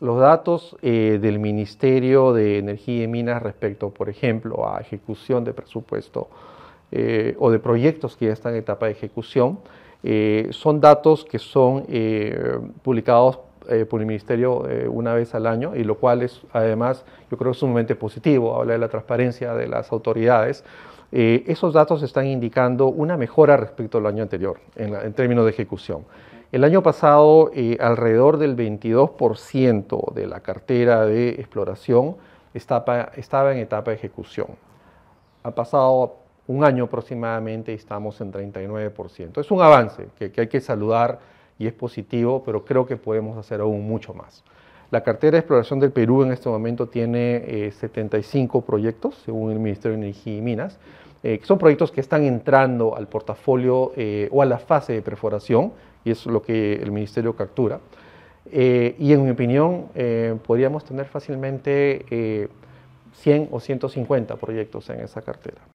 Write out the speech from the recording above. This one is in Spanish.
Los datos eh, del Ministerio de Energía y Minas respecto, por ejemplo, a ejecución de presupuesto eh, o de proyectos que ya están en etapa de ejecución, eh, son datos que son publicados por el Ministerio una vez al año y lo cual es, además, yo creo es sumamente positivo, habla de la transparencia de las autoridades. esos datos están indicando una mejora respecto al año anterior en términos de ejecución. El año pasado, eh, alrededor del 22% de la cartera de exploración estaba, estaba en etapa de ejecución. Ha pasado un año aproximadamente y estamos en 39%. Es un avance que, hay que saludar y es positivo, pero creo que podemos hacer aún mucho más. La cartera de exploración del Perú en este momento tiene 75 eh, proyectos, según el Ministerio de Energía y Minas, eh, que son proyectos que están entrando al portafolio o a la fase de perforación, y es lo que el ministerio captura. Eh, y en mi opinión, eh, podríamos tener fácilmente 100 eh, o 150 proyectos en esa cartera.